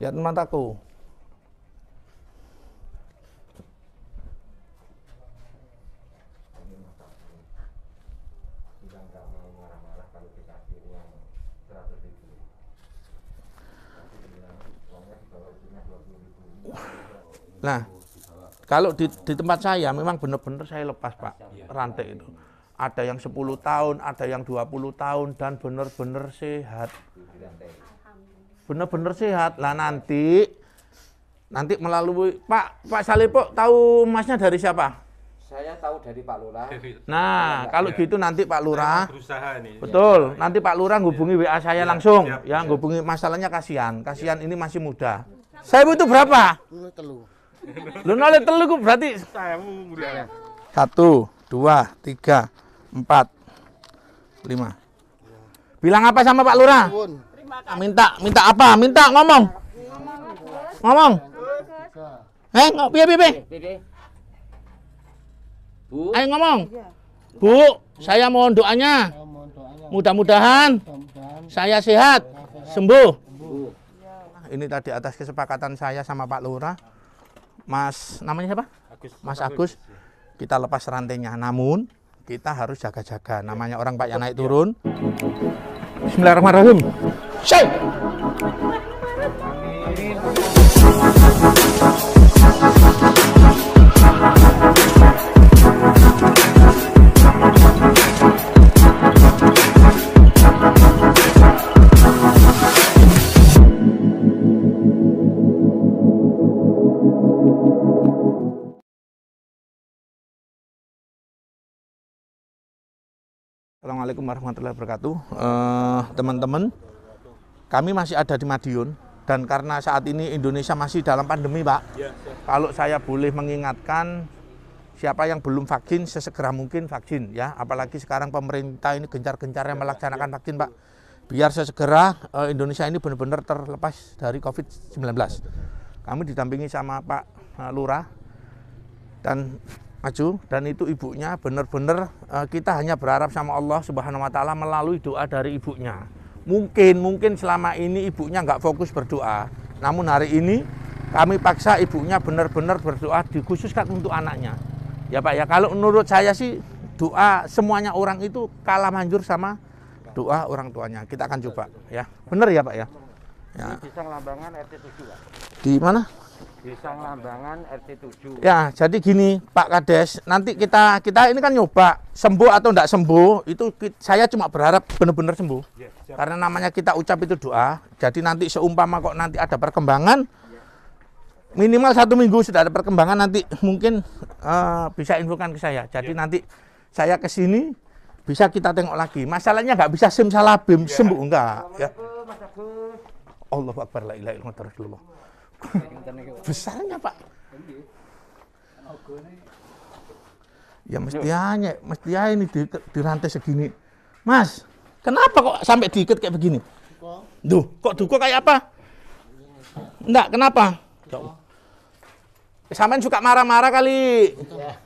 lihat ya, mataku Nah, kalau di, di tempat saya memang benar-benar saya lepas Pak rantai itu. Ada yang 10 tahun, ada yang 20 tahun dan benar-benar sehat bener-bener sehat lah nanti nanti melalui Pak Pak Salipok tahu masnya dari siapa? Saya tahu dari Pak Lurah. Nah, Lurah. kalau ya. gitu nanti Pak Lurah. Berusaha ini. Betul, ya. nanti Pak Lurah hubungi WA saya ya, langsung. Siap, ya, siap. hubungi masalahnya kasihan. Kasihan ya. ini masih muda. Saya butuh berapa? Telu. Lu nolak telu berarti saya Satu, dua, tiga, empat, lima. Bilang apa sama Pak Lurah? Minta, minta apa? Minta ngomong. Ngomong. Eh, ngopi ya, Bu. Ayo ngomong. Bu, saya mohon doanya. Mudah-mudahan saya sehat, sembuh. Ini tadi atas kesepakatan saya sama Pak Lurah. Mas, namanya siapa? Mas Agus. Kita lepas rantainya. Namun, kita harus jaga-jaga. Namanya orang Pak yang naik turun. Bismillahirrahmanirrahim. Shay. Assalamualaikum warahmatullahi wabarakatuh. Eh, teman-teman, uh, teman -teman. Kami masih ada di Madiun dan karena saat ini Indonesia masih dalam pandemi, Pak. Ya, ya. Kalau saya boleh mengingatkan siapa yang belum vaksin sesegera mungkin vaksin ya, apalagi sekarang pemerintah ini gencar-gencarnya ya, melaksanakan ya. vaksin, Pak. Biar sesegera uh, Indonesia ini benar-benar terlepas dari Covid-19. Kami didampingi sama Pak eh, Lurah dan maju dan itu ibunya benar-benar eh, kita hanya berharap sama Allah Subhanahu wa taala melalui doa dari ibunya. Mungkin, mungkin selama ini ibunya nggak fokus berdoa. Namun hari ini kami paksa ibunya benar-benar berdoa dikhususkan untuk anaknya. Ya Pak ya, kalau menurut saya sih doa semuanya orang itu kalah manjur sama doa orang tuanya. Kita akan coba ya. Benar ya Pak ya? ya. Di Di mana? Desa Lambangan RT 7. Ya, jadi gini Pak Kades, nanti kita kita ini kan nyoba sembuh atau enggak sembuh, itu saya cuma berharap benar-benar sembuh. Ya, Karena namanya kita ucap itu doa. Jadi nanti seumpama kok nanti ada perkembangan minimal satu minggu sudah ada perkembangan nanti mungkin uh, bisa infokan ke saya. Jadi ya. nanti saya ke sini bisa kita tengok lagi. Masalahnya nggak bisa salabim ya. sembuh enggak ya. Allah Akbar la ilaha illallah. Besarnya Pak. Ya mesti hanya, mesti aja ini di, di segini. Mas, kenapa kok sampai diikat kayak begini? Duh, kok duko kayak apa? Enggak, kenapa? Ya, sampean suka marah-marah kali.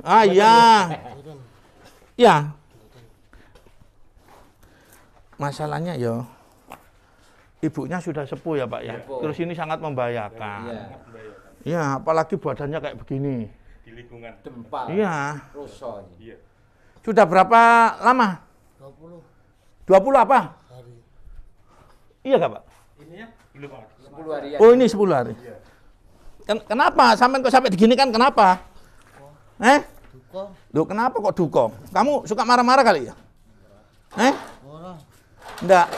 Ah iya. Ya. Masalahnya yo, ibunya sudah sepuh ya Pak ya. Lepo. Terus ini sangat membahayakan. Iya, ya, apalagi badannya kayak begini. Di lingkungan tempat. Iya. ya. Sudah berapa lama? 20. 20 apa? Hari. Iya gak Pak? Ini ya belum 10 hari. Oh, ini 10 hari. Iya. Ken kenapa? Sampai kok sampai begini kan kenapa? Duko. Eh? Duko. Lu kenapa kok duko? Kamu suka marah-marah kali ya? Eh? Enggak.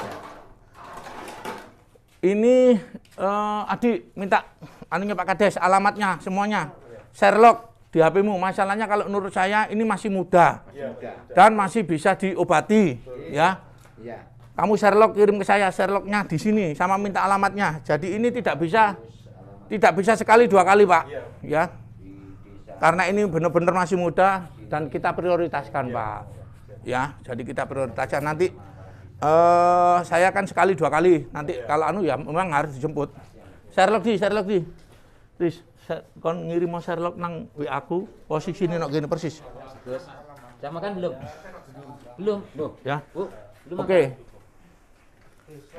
Ini uh, adik minta anunya Pak Kades, alamatnya semuanya. Sherlock di HPmu. Masalahnya kalau menurut saya ini masih muda, masih muda. dan masih bisa diobati, Betul. ya. ya. Kamu Sherlock kirim ke saya, Sherlocknya di sini, sama minta alamatnya. Jadi ini tidak bisa, tidak bisa sekali dua kali pak, ya. ya. Karena ini benar-benar masih muda dan kita prioritaskan ya. pak, ya. Jadi kita prioritaskan nanti Uh, saya kan sekali dua kali nanti iya. kalau anu ya memang harus dijemput. Sherlock di Sherlock di. Tris, kon ngirim mau Sherlock nang WA aku posisi ini nak gini persis. Sudah makan belum? Belum. Ya. Bu, Oke. Okay.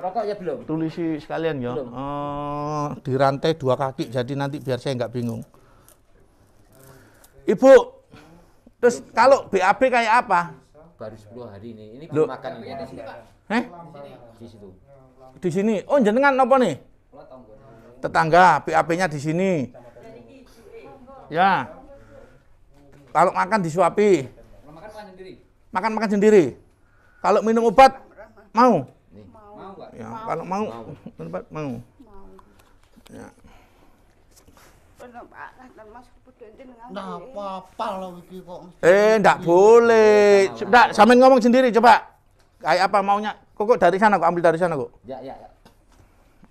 Rokok ya belum? Tulisi sekalian ya. Uh, eh, di dirantai dua kaki jadi nanti biar saya nggak bingung. Ibu, terus kalau BAB kayak apa? baru 10 hari ini. Ini belum makan ini eh? di sini, Pak. Heh? Di situ. Di sini. Oh, jenengan napa nih? Tetangga, PAP-nya di sini. Ya. Kalau makan disuapi. Makan makan sendiri. Makan makan sendiri. Kalau minum obat mau? Mau, Ya, kalau mau obat mau. Mau. Ya. Pak, Nah, apa lah iki kok. Eh, ndak gitu? boleh. Ndak, sampean ngomong sendiri coba. Kayak apa maunya? Kok, kok dari sana kok ambil dari sana kok. Ya, ya, ya.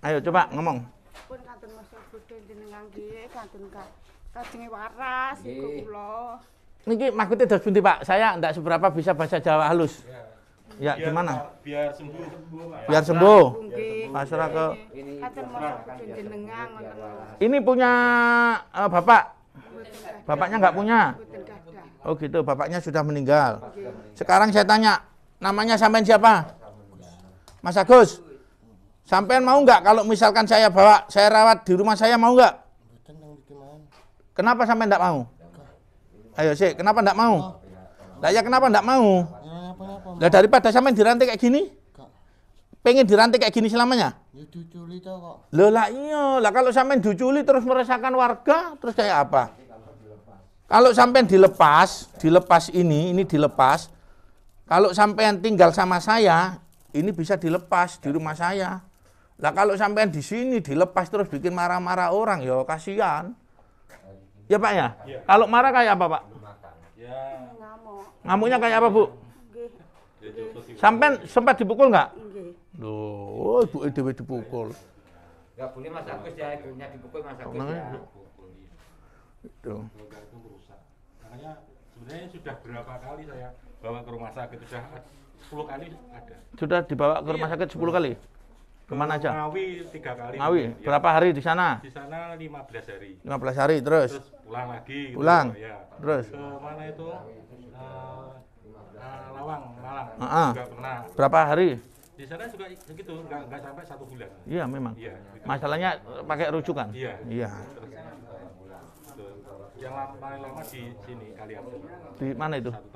Ayo coba ngomong. Pun kanten jenengan nggih, kanten kajenge waras iku kula. Niki maksudnya dos bunti Pak? Saya ndak seberapa bisa bahasa Jawa halus. Ya, ya biar, gimana? Biar sembuh. Biar sembuh. Pasrah ke ini. Ini punya uh, Bapak Bapaknya nggak punya. Oh gitu, bapaknya sudah meninggal. Sekarang saya tanya, namanya sampean siapa? Mas Agus. Sampean mau nggak kalau misalkan saya bawa, saya rawat di rumah saya mau nggak? Kenapa sampean nggak mau? Ayo sih, kenapa nggak mau? Lah ya kenapa nggak mau? Lah daripada sampean dirantai kayak gini? Pengen dirantai kayak gini selamanya? Ya Lelah iya, lah kalau sampean diculik terus meresahkan warga, terus kayak apa? Kalau sampean dilepas, dilepas ini, ini dilepas. Kalau sampean tinggal sama saya, ini bisa dilepas di rumah saya. Lah kalau sampean di sini dilepas terus bikin marah-marah orang, ya kasihan. Ya Pak ya? Iya. Kalau marah kayak apa Pak? Ya. Ngamuknya kayak apa Bu? Sampean sempat dipukul nggak? Loh, Ibu e Dewi dipukul. Gak boleh Mas Agus ya, ibunya dipukul Mas Agus ya. Itu saya sebenarnya sudah berapa kali saya bawa ke rumah sakit sudah 10 kali ada sudah dibawa ke rumah iya. sakit 10 kali kemana aja? Ngawi tiga kali. Ngawi ya. berapa hari di sana? Di sana 15 hari. 15 hari terus. Terus pulang lagi. Gitu. Pulang. Ya. Terus. Ke mana itu? Uh, uh, Lawang, Malang. Uh -uh. Juga pernah. Berapa hari? Di sana juga begitu, nggak, sampai satu bulan. Iya memang. Iya. Gitu. Masalahnya pakai rujukan. Iya. Iya. Yang lama, lama di sini kali aku. Di mana itu? Satu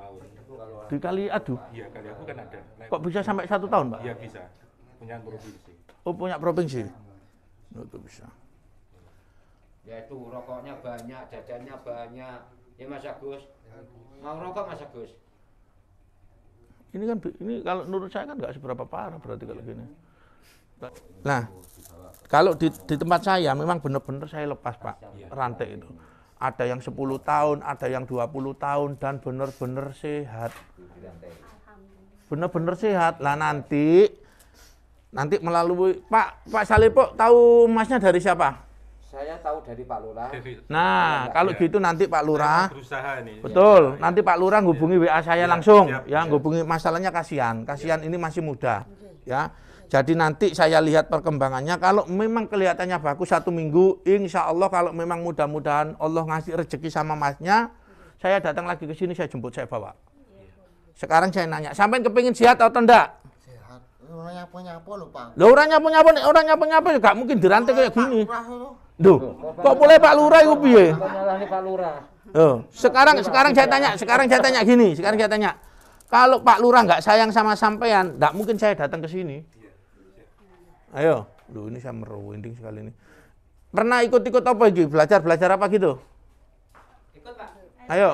Di kali aduh Iya kali aku kan ada. Naik Kok bisa sampai satu tahun pak? Iya bisa. Punya provinsi. Oh punya provinsi. Nah, itu bisa. Ya itu rokoknya banyak, jajannya banyak. Ya Mas Agus, mau rokok Mas Agus? Ini kan ini kalau menurut saya kan nggak seberapa parah berarti kalau gini. Nah, kalau di, di tempat saya memang benar-benar saya lepas Pak iya. rantai itu ada yang 10 tahun, ada yang 20 tahun dan benar-benar sehat. Benar-benar sehat. Lah nanti nanti melalui Pak Pak Salipo tahu masnya dari siapa? Saya tahu dari Pak Lurah. Nah, kalau ya. gitu nanti Pak Lurah Betul. Iya. nanti Pak Lurah hubungi WA saya iya. langsung. Ya, ya, hubungi masalahnya kasihan. Kasihan ini masih muda. Ya. Jadi nanti saya lihat perkembangannya, kalau memang kelihatannya bagus satu minggu, insya Allah kalau memang mudah-mudahan Allah ngasih rezeki sama masnya, saya datang lagi ke sini, saya jemput, saya bawa. Sekarang saya nanya, sampai kepingin sehat atau tidak? Sehat. Orang punya apa lupa? Pak. Loh, orang nyapu-nyapu, orang nyapu-nyapu mungkin dirantai kayak gini. Duh, kok boleh Pak Lurah itu piye? Pak Lurah. Oh, sekarang sekarang saya tanya, sekarang saya tanya gini, sekarang saya tanya. Kalau Pak Lurah nggak sayang sama sampean, nggak mungkin saya datang ke sini. Ayo, lu ini saya merwinding sekali ini. Pernah ikut-ikut apa gitu Belajar-belajar apa gitu? Ikut, Pak. Ayo.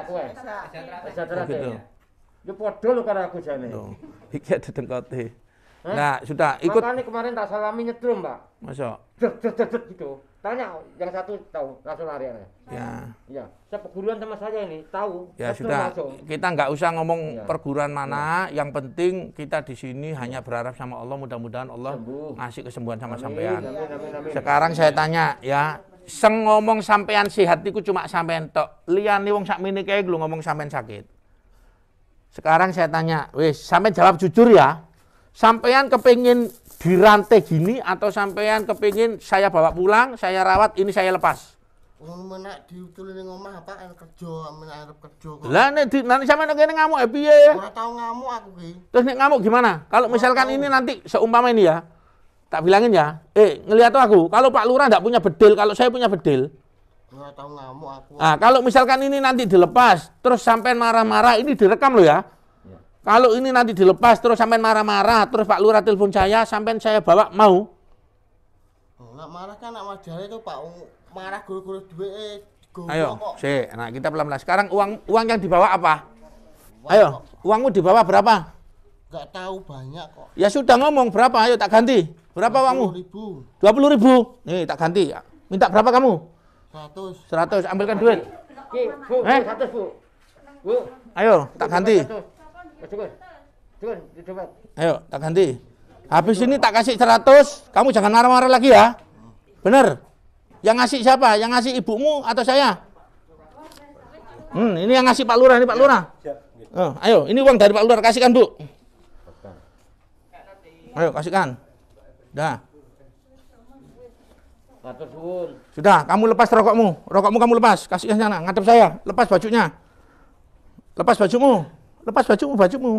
Aku ae. Ya? Sejahtera. Oh, gitu. Iya. Ya padha lho karo aku jane. Loh, iki ada dengkote. Nah, sudah ikut. Makanya kemarin tak salami nyetrum, Pak. Masa? Dek dek dek gitu tanya yang satu tahu langsung lari ya. Ya. Ya, saya perguruan sama saya ini tahu. Ya sudah. Langsung. Kita nggak usah ngomong ya. perguruan mana, ya. yang penting kita di sini hanya berharap sama Allah mudah-mudahan Allah Sembuh. ngasih kesembuhan sama sampean. Sekarang saya tanya ya, seng ngomong sampean sehat iku cuma sampean tok. uang wong mini kayak lu ngomong sampean sakit. Sekarang saya tanya, wes sampean jawab jujur ya. Sampean kepingin dirantai gini atau sampean kepingin saya bawa pulang, saya rawat, ini saya lepas. Menak diutul di rumah apa kerja, kerja Lah nanti sampean kene ngamuk ya. piye? Ya? Ora ngamuk aku ki. Terus nih ngamuk gimana? Kalau misalkan ini nanti seumpama ini ya. Tak bilangin ya. Eh, ngelihat aku, kalau Pak Lurah tidak punya bedil, kalau saya punya bedil. ngamuk aku. Nah, kalau misalkan ini nanti dilepas, terus sampean marah-marah, ini direkam loh ya. Kalau ini nanti dilepas terus sampai marah-marah, terus Pak Lurah telepon saya, sampai saya bawa mau. Enggak oh, marah kan anak wajar itu Pak marah guru-guru duit eh, Ayo, si, nah kita pelan-pelan. Sekarang uang uang yang dibawa apa? Uang Ayo, kok. uangmu dibawa berapa? Enggak tahu banyak kok. Ya sudah ngomong berapa? Ayo tak ganti. Berapa 20 uangmu? Ribu. 20 ribu. Nih tak ganti. Minta berapa kamu? 100. 100. Ambilkan duit. Bu, eh? 100, Bu. Bu. Ayo, tak ganti. Eh, ayo, tak ganti. Habis ini tak kasih 100, kamu jangan marah-marah lagi ya. Bener. Yang ngasih siapa? Yang ngasih ibumu atau saya? Hmm, ini yang ngasih Pak Lurah, ini Pak Lurah. Oh, ayo, ini uang dari Pak Lurah, kasihkan, Bu. Ayo, kasihkan. Dah. Sudah, kamu lepas rokokmu. Rokokmu kamu lepas. Kasihkan sana, ngadep saya. Lepas bajunya. Lepas bajumu. Lepas bajumu, bajumu.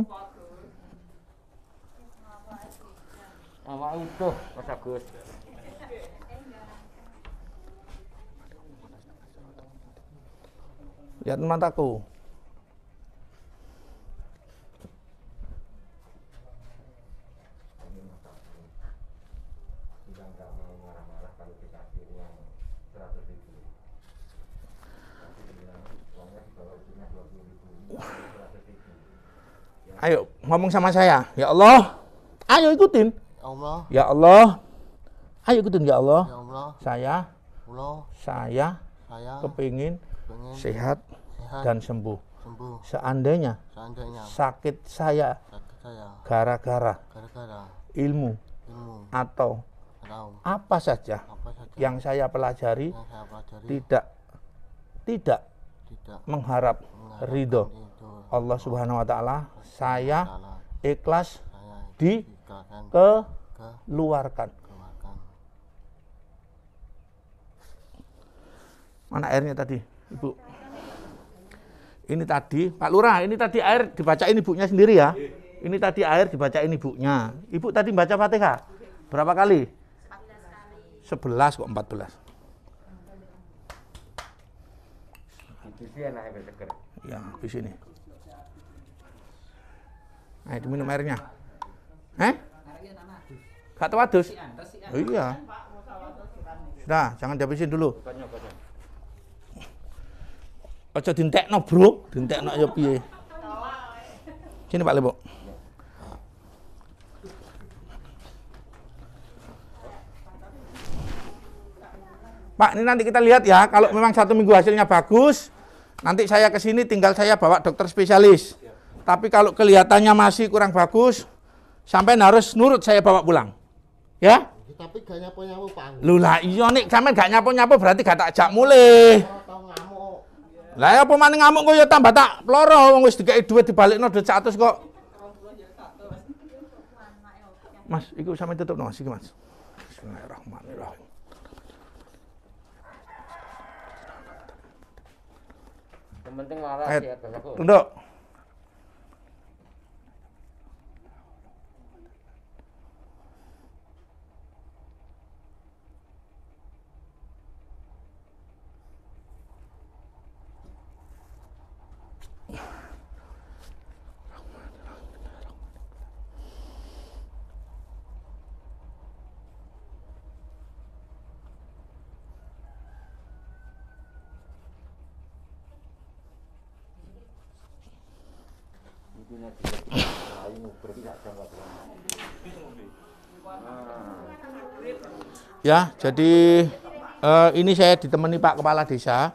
Awak utuh, Mas Lihat mataku. ngomong sama saya, "Ya Allah, ayo ikutin." Ya Allah. Ya Allah. Ayo ikutin ya Allah. Ya Allah. Saya Allah. Saya saya kepingin, kepingin sehat, sehat dan sembuh. sembuh. Seandainya, Seandainya sakit saya gara-gara ilmu, ilmu atau Atau. apa saja, apa saja yang saya pelajari, yang saya pelajari tidak, tidak tidak mengharap, mengharap ridho Allah Subhanahu wa taala, saya ikhlas di keluarkan. Mana airnya tadi, Ibu? Ini tadi, Pak Lurah, ini tadi air dibaca dibacain ibunya sendiri ya. Ini tadi air dibaca dibacain ibunya. Ibu tadi baca Fatihah berapa kali? 11 kok 14. Di sini Ayo eh, diminum airnya. Eh? Gak tahu adus? Oh, iya. Sudah, jangan dihabisin dulu. Aja dintekno, Bro. Dintekno ya piye. Sini Pak Lebok. Pak, ini nanti kita lihat ya. Kalau memang satu minggu hasilnya bagus, nanti saya ke sini tinggal saya bawa dokter spesialis. Tapi kalau kelihatannya masih kurang bagus, sampai harus nurut saya bawa pulang. Ya? ya tapi gak nyapo-nyapo, Pak. Lula, lah iya nek gak nyapo-nyapo berarti gak tak ajak mulai. Lah ya pemain ngamuk kok ya tambah tak ploro wong wis dua dibalik dibalekno dhuwit 100 kok. Mas, ikut sampe tutup no, Mas, iki Mas. Bismillahirrahmanirrahim. Yang penting waras eh, ya, Tunduk. Ya, jadi eh, ini saya ditemani Pak Kepala Desa.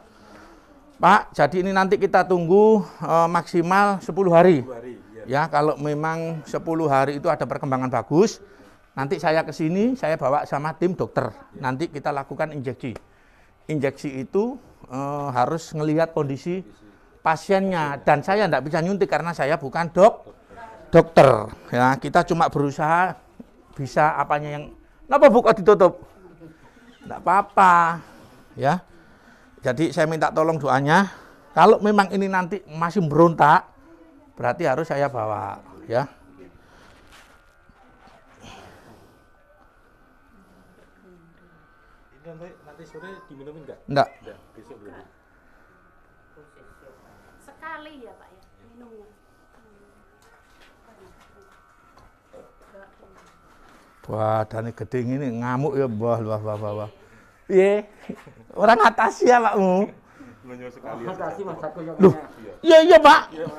Pak, jadi ini nanti kita tunggu eh, maksimal 10 hari. Iya. ya. kalau memang 10 hari itu ada perkembangan bagus, nanti saya ke sini, saya bawa sama tim dokter. Iya. Nanti kita lakukan injeksi. Injeksi itu eh, harus ngelihat kondisi pasiennya dan saya tidak bisa nyuntik karena saya bukan dok dokter ya kita cuma berusaha bisa apanya yang kenapa buka ditutup tidak apa-apa ya jadi saya minta tolong doanya kalau memang ini nanti masih berontak berarti harus saya bawa ya nanti, sore diminumin enggak? Enggak. Wah, dani keting ini ngamuk ya, wah, wah, wah, wah, wah. Iya, orang atas ya pakmu. Ya, Loh, iya iya pak. Iya,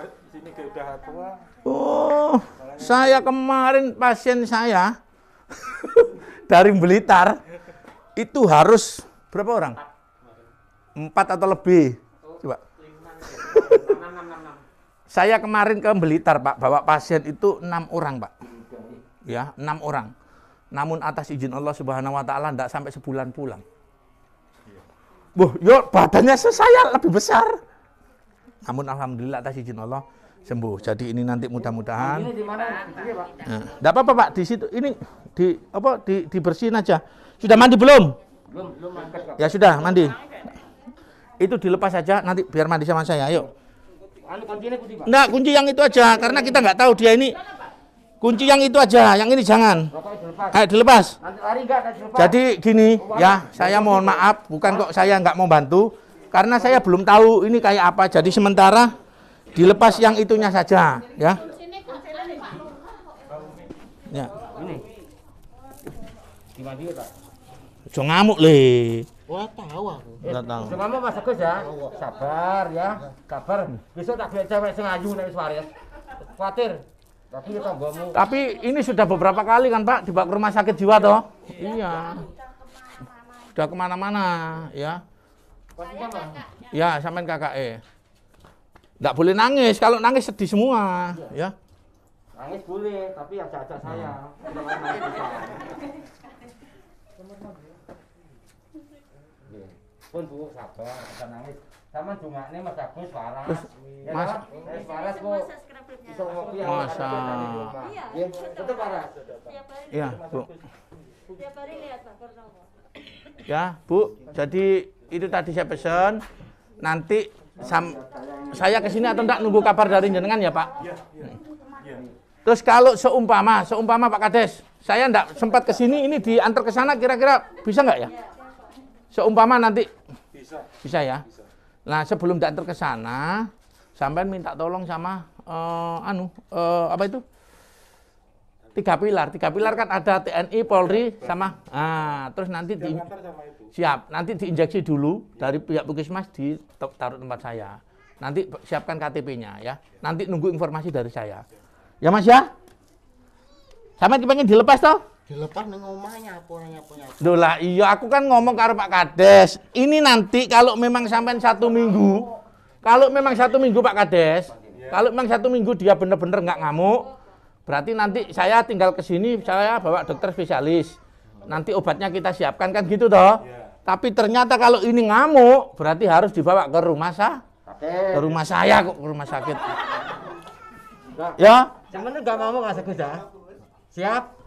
oh, saya kemarin pasien saya dari Blitar itu harus berapa orang? Empat atau lebih. Coba. saya kemarin ke Blitar pak, bawa pasien itu enam orang pak. Ya, enam orang. Namun atas izin Allah Subhanahu wa taala tidak sampai sebulan pulang. Wah, yo badannya sesaya lebih besar. Namun alhamdulillah atas izin Allah sembuh. Jadi ini nanti mudah-mudahan. Tidak nah, apa-apa Pak, di situ ini di apa di dibersihin aja. Sudah mandi belum? Belum, belum mandi. Ya sudah mandi. Itu dilepas saja nanti biar mandi sama saya. Ayo. Anu kunci Pak. Enggak, kunci yang itu aja karena kita nggak tahu dia ini Kunci yang itu aja, yang ini jangan. kayak dilepas. Jadi gini oh, ya, saya mohon maaf, bukan kok saya nggak mau bantu, karena saya belum tahu ini kayak apa. Jadi sementara dilepas yang itunya saja, ya. Ya. Jangan ngamuk le. Wah tahu aku. Enggak tahu. Jangan ngamuk Mas ya. Sabar ya, sabar. Besok tak biar cewek sing ayu nek wis waris. Khawatir. Tapi, ya Tapi ini sudah beberapa kali kan Pak dibawa ke rumah sakit jiwa toh? Iya. iya. Sudah kemana-mana ya. Ya, sampean kakak eh. boleh nangis, kalau nangis sedih semua, ya. Nangis boleh, tapi yang ajak saya. Hmm. Iya. Pun Bu, sabar, jangan nangis sama dungakne Mas Agus waras. Ya, mas waras kok ngopi Masa. Iya, iya tetep waras. Iya, Bu. Tiap hari lihat Pak Purnomo. Ya, Bu. Jadi itu tadi saya pesan nanti sam, saya ke sini atau enggak nunggu kabar dari jenengan ya, Pak? Iya, iya, iya. Terus kalau seumpama, seumpama Pak Kades, saya enggak sempat ke sini, ini diantar ke sana kira-kira bisa enggak ya? Iya, seumpama nanti bisa. Bisa ya? Bisa. Nah, sebelum diantar ke sana, sampean minta tolong sama uh, anu uh, apa itu? Tiga pilar, tiga pilar kan ada TNI, Polri sama ah, terus nanti di, siap, nanti diinjeksi dulu dari pihak Bukismas di taruh tempat saya. Nanti siapkan KTP-nya ya. Nanti nunggu informasi dari saya. Ya Mas ya? Sampai pengen dilepas toh? dilepas nih ngomongnya apa nyapa nyapa. lah iya aku kan ngomong karo Pak Kades, ini nanti kalau memang sampai satu minggu, kalau memang satu minggu Pak Kades, kalau memang satu minggu dia bener-bener nggak ngamuk, berarti nanti saya tinggal ke sini saya bawa dokter spesialis. Nanti obatnya kita siapkan kan gitu toh. Iya. Tapi ternyata kalau ini ngamuk, berarti harus dibawa ke rumah saya. Ke rumah saya kok ke rumah sakit. Ya. Cuman enggak ngamuk Mas nggak ya. Siap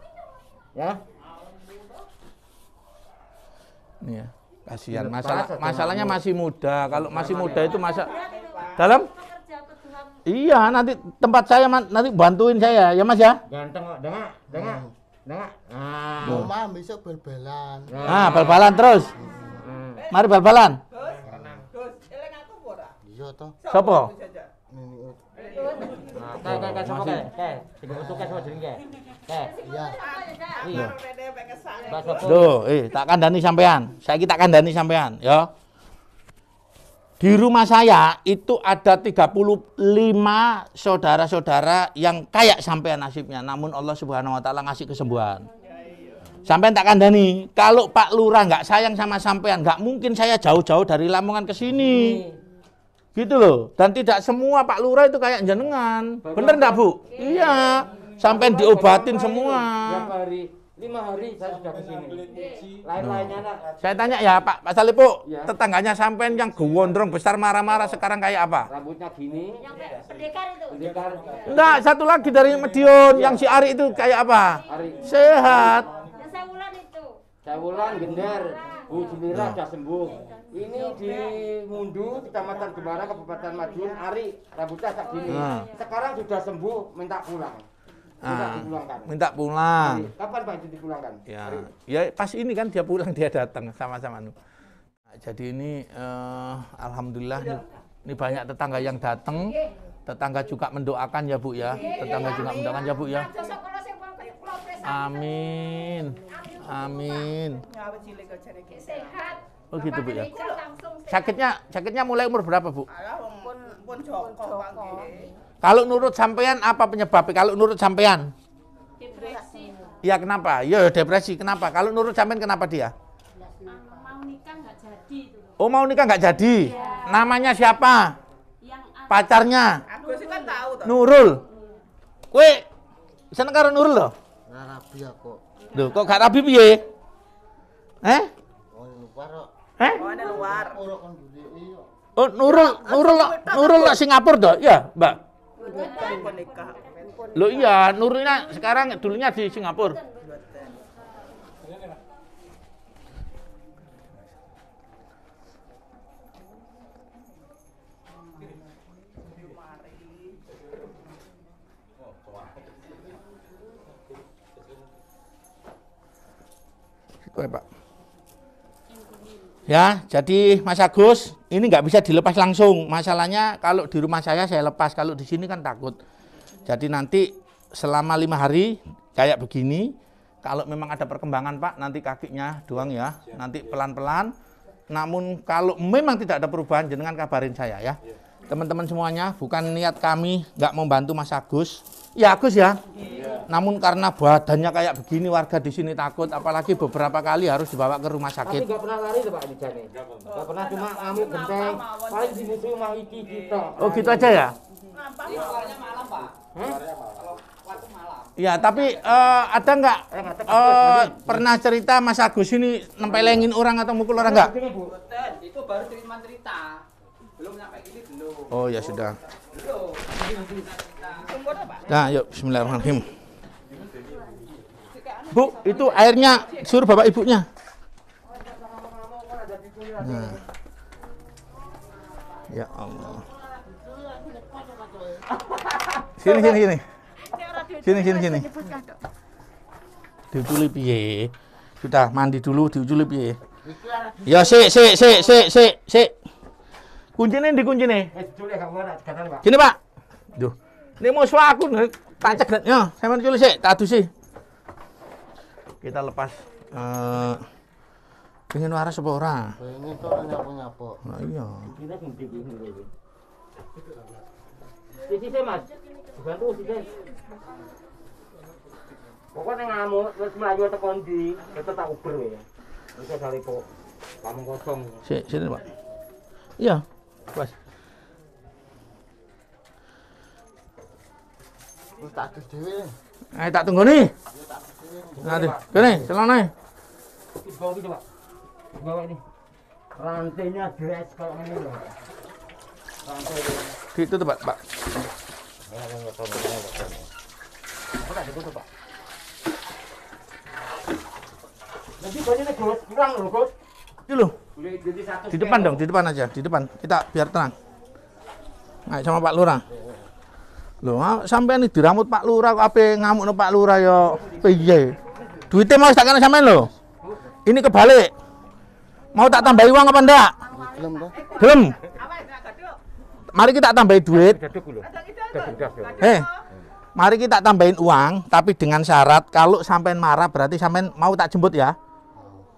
ya nih ya kasihan masalah masalahnya masih muda kalau masih muda itu masa iya, dalam iya nanti tempat saya nanti bantuin saya ya mas ya ganteng kok dengar dengar oh. dengar ah mama besok berbalan ah, ah berbalan terus hmm. mari berbalan iya, Sopo? Nah, kayak kayak sama kayak kayak sing sama kayak. Iya. Iya. eh sampean. Saya kandani sampean, ya. Di rumah saya itu ada 35 saudara-saudara yang kayak sampean nasibnya, namun Allah Subhanahu wa taala ngasih kesembuhan. Sampean tak kandani, kalau Pak Lurah nggak sayang sama sampean, nggak mungkin saya jauh-jauh dari Lamongan ke sini. Gitu loh. Dan tidak semua Pak Lurah itu kayak jenengan. Bapak Bener enggak, Bu? Iya. iya. Sampai diobatin hari semua. Berapa hari? Lima hari saya sudah ke sini. Lain-lainnya nah. Saya tanya ya, Pak Pak salipu ya. tetangganya sampean yang gondrong besar marah-marah ya. sekarang kayak apa? Rambutnya gini. Yang pendekar itu. Pendekar. Enggak, satu lagi dari Medion ya. yang si Ari itu kayak apa? Ari. Sehat. Yang saya ulan itu. Saya ulan gender. Bu Jumira ya. sudah sembuh ini di Mundu, Kecamatan Gemara, Kabupaten Madiun, iya. Ari, rambutnya tak gini. Nah. Iya, iya. Sekarang sudah sembuh, minta pulang. Ah. Minta ah, dipulangkan. Minta pulang. Ari, kapan Pak itu dipulangkan? Ya, ya pas ini kan dia pulang, dia datang sama-sama. Nah, jadi ini uh, alhamdulillah ini, ini banyak tetangga yang datang. Tetangga juga mendoakan ya Bu ya. ya tetangga ya. juga mendoakan ya Bu ya. Amin. Amin. Sehat. Oh gitu Bu ya. Sakitnya sakitnya mulai umur berapa Bu? Kalau nurut sampean apa penyebabnya? Kalau nurut sampean? Depresi. Ya kenapa? Ya, ya depresi kenapa? Kalau nurut sampean kenapa dia? Mau nikah nggak jadi. Oh mau nikah nggak jadi? Ya. Namanya siapa? Yang Pacarnya? Aku kan Nurul. Kue seneng karena Nurul loh? Rabi aku. ya kok gak rapi piye? Eh? Oh, Nurul, Nurul, Nurul lah Singapura doh, ya, Mbak. Lo iya, Nurulnya sekarang dulunya di Singapura. Oke, Pak. Ya, jadi Mas Agus, ini nggak bisa dilepas langsung. Masalahnya kalau di rumah saya saya lepas, kalau di sini kan takut. Jadi nanti selama lima hari kayak begini, kalau memang ada perkembangan Pak, nanti kakinya doang ya, nanti pelan-pelan. Namun kalau memang tidak ada perubahan, jenengan kabarin saya ya. Iya. Teman-teman semuanya, bukan niat kami nggak membantu Mas Agus, Ya Agus ya. Namun karena badannya kayak begini warga di sini takut apalagi beberapa kali harus dibawa ke rumah sakit. Tapi pernah lari Pak di Jane. Gak pernah, cuma amuk genteng. Paling musuh mah iki kita. Gitu. Oh gitu aja ya? Ngampang malam Pak. Hmm? Ya, tapi uh, ada nggak uh, pernah cerita Mas Agus ini nempelengin orang atau mukul orang nggak? Itu baru cerita cerita. Belum nyampe ini belum. Oh ya sudah. Belum. Nah, yuk bismillahirrahmanirrahim. Bu, itu airnya suruh bapak ibunya. Nah. Ya Allah. Sini sini sini. Sini sini sini. Diuculi piye? Sudah mandi dulu diuculi piye? Ya sik sik sik sik sik sik. Kuncine dikunci nih eh, Sini, Pak. Duh. Ini musuh aku tak cegat. Ya, saya tulis sih, tak sih. Kita lepas uh, pengen waras apa ora? Pengen to nyapu-nyapu. Nah, iya. Kita ganti iki. Sisi Mas. Dibantu sisi. Pokoknya ngamuk terus melayu teko ndi, kita tak uber ya. Bisa dari kok, Kamu kosong. Sini, sini, Pak. Iya. Pas. Oh, Ayo eh, tak tunggu nih, tak Nanti, kene celana. Dibawa iki, gitu, Pak. Bawa ini. Rantainya dress kalau ini Rantai. itu tuh, Pak. Pak. Ya, kurang loh, Itu loh. Di depan dong, di depan aja, di depan. Kita biar tenang. Nah, sama Pak Lurah. Lho, ah, sampean diramut Pak Lurah kok ape ngamukno Pak Lurah yo, ya? piye? Duitnya mau tak kena sampean lho. Ini kebalik. Mau tak tambahi uang apa ndak? Belum, Belum. Mari kita tambahi duit. Eh, mari kita tambahin uang, tapi dengan syarat kalau sampean marah berarti sampean mau tak jemput ya.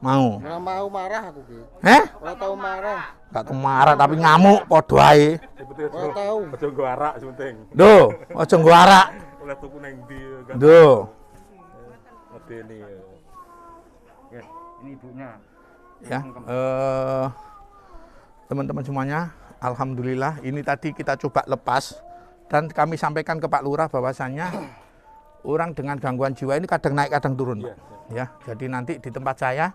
Mau. Ora mau marah aku ki. eh Nggak tahu marah. Gak tahu marah tapi ngamuk padha ae. tahu, tau. Aja nggo arak sing penting. Lho, aja nggo arak. Oleh tuku nang ndi? Lho. Medeni. Ini ibunya. Ya. Eh teman-teman semuanya, alhamdulillah ini tadi kita coba lepas dan kami sampaikan ke Pak Lurah bahwasannya orang dengan gangguan jiwa ini kadang naik kadang turun. Ya, ya. ya jadi nanti di tempat saya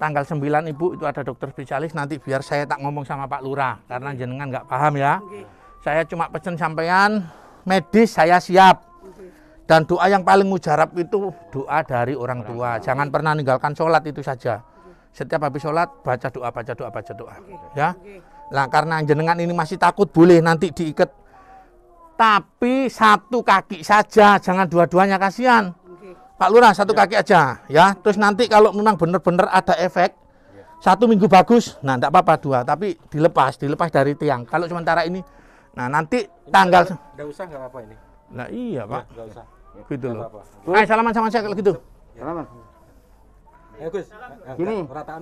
tanggal 9 Ibu itu ada dokter spesialis nanti biar saya tak ngomong sama Pak Lurah karena jenengan nggak paham ya. Okay. Saya cuma pesen sampean medis saya siap. Okay. Dan doa yang paling mujarab itu doa dari orang tua. Jangan pernah ninggalkan sholat itu saja. Setiap habis sholat baca doa, baca doa, baca doa. Okay. Ya. Nah karena jenengan ini masih takut boleh nanti diikat. Tapi satu kaki saja, jangan dua-duanya kasihan. Pak Lurah satu ya. kaki aja ya. Terus nanti kalau memang benar-benar ada efek ya. satu minggu bagus, nah tidak apa-apa dua, tapi dilepas, dilepas dari tiang. Kalau sementara ini, nah nanti ini tanggal. Tidak usah nggak apa ini. Nah iya pak. ya, usah. Gitu loh. Apa -apa. Ayo salaman sama saya kalau gitu. Ya. Salaman. Ayo ya, Gus. Gini,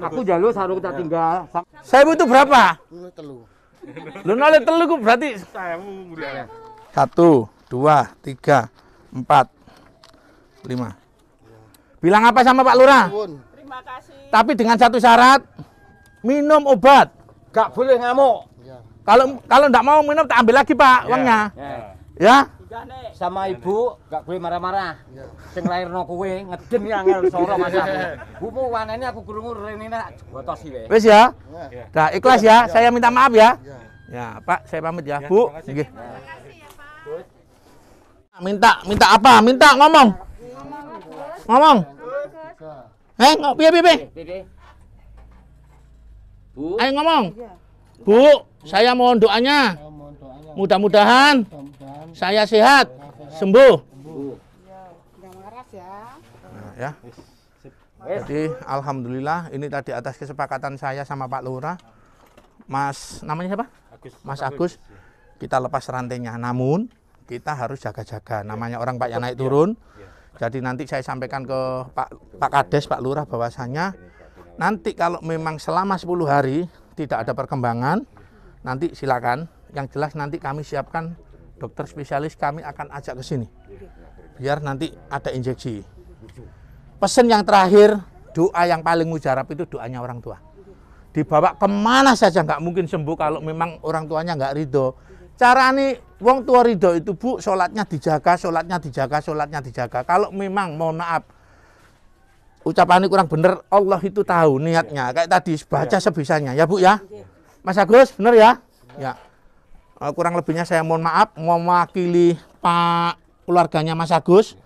aku jalur sarung kita ya. tinggal. Saya butuh berapa? Telu. Lu nolit telu ku berarti. Satu, dua, tiga, empat, lima. Bilang apa sama Pak Lurah? Terima kasih. Tapi dengan satu syarat, minum obat. Gak boleh ngamuk. Ya. Kalau kalau enggak mau minum tak ambil lagi, Pak, iya. Iya. ya. uangnya. Ya. ya. Sama iya, ibu gak boleh marah-marah. Sing lahir no kue, ngeden ya ngel soro Bu, Bumu wanene aku krungu ini nak botos sih. Wis ya. Nah, ikhlas ya. Saya minta maaf ya. Ya, Pak, saya pamit ya, Bu. Nggih. Terima kasih ya, Pak. Minta, minta apa? Minta ngomong. Ngomong. Eh, ngok piye piye? Bu. Ayo ngomong. Iya. Bu, saya mohon doanya. Mudah-mudahan saya sehat, sembuh. Iya, ya. Nah, ya. Jadi alhamdulillah ini tadi atas kesepakatan saya sama Pak Lurah. Mas namanya siapa? Mas Agus. Kita lepas rantainya. Namun kita harus jaga-jaga. Namanya iya. orang Pak yang naik turun. Jadi nanti saya sampaikan ke Pak, Pak Kades, Pak Lurah bahwasanya nanti kalau memang selama 10 hari tidak ada perkembangan, nanti silakan. Yang jelas nanti kami siapkan dokter spesialis kami akan ajak ke sini. Biar nanti ada injeksi. Pesan yang terakhir, doa yang paling mujarab itu doanya orang tua. Dibawa kemana saja nggak mungkin sembuh kalau memang orang tuanya nggak ridho. Cara ini Wong tua ridho itu bu, sholatnya dijaga, sholatnya dijaga, sholatnya dijaga. Kalau memang mau naap, maaf, ini kurang bener, Allah itu tahu niatnya. Iya. Kayak tadi baca iya. sebisanya, ya bu ya. Iya. Mas Agus, bener ya? Ya. Eh, kurang lebihnya saya mohon maaf mewakili Pak keluarganya Mas Agus.